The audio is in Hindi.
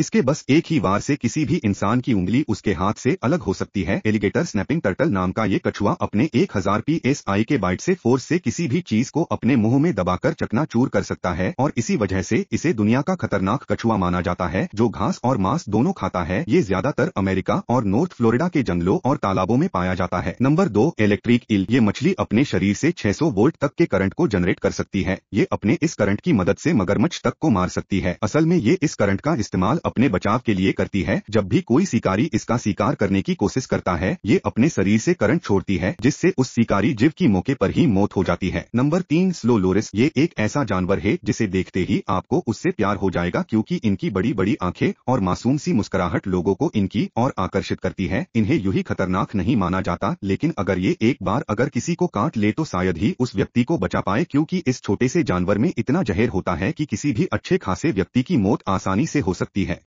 इसके बस एक ही वार से किसी भी इंसान की उंगली उसके हाथ से अलग हो सकती है एलिगेटर स्नैपिंग टर्टल नाम का ये कछुआ अपने 1000 हजार के बाइट से फोर्स से किसी भी चीज को अपने मुंह में दबाकर चकना चूर कर सकता है और इसी वजह से इसे दुनिया का खतरनाक कछुआ माना जाता है जो घास और मांस दोनों खाता है ये ज्यादातर अमेरिका और नॉर्थ फ्लोरिडा के जंगलों और तालाबों में पाया जाता है नंबर दो इलेक्ट्रिक इल ये मछली अपने शरीर ऐसी छह वोल्ट तक के करंट को जनरेट कर सकती है ये अपने इस करंट की मदद ऐसी मगरमच्छ तक को मार सकती है असल में ये इस करंट का इस्तेमाल अपने बचाव के लिए करती है जब भी कोई शिकारी इसका शिकार करने की कोशिश करता है ये अपने शरीर से करंट छोड़ती है जिससे उस शिकारी जीव की मौके पर ही मौत हो जाती है नंबर तीन स्लो लोरिस ये एक ऐसा जानवर है जिसे देखते ही आपको उससे प्यार हो जाएगा क्योंकि इनकी बड़ी बड़ी आंखें और मासूम सी मुस्कुराहट लोगों को इनकी और आकर्षित करती है इन्हें यू ही खतरनाक नहीं माना जाता लेकिन अगर ये एक बार अगर किसी को काट ले तो शायद ही उस व्यक्ति को बचा पाए क्योंकि इस छोटे से जानवर में इतना जहर होता है कि किसी भी अच्छे खासे व्यक्ति की मौत आसानी से हो सकती है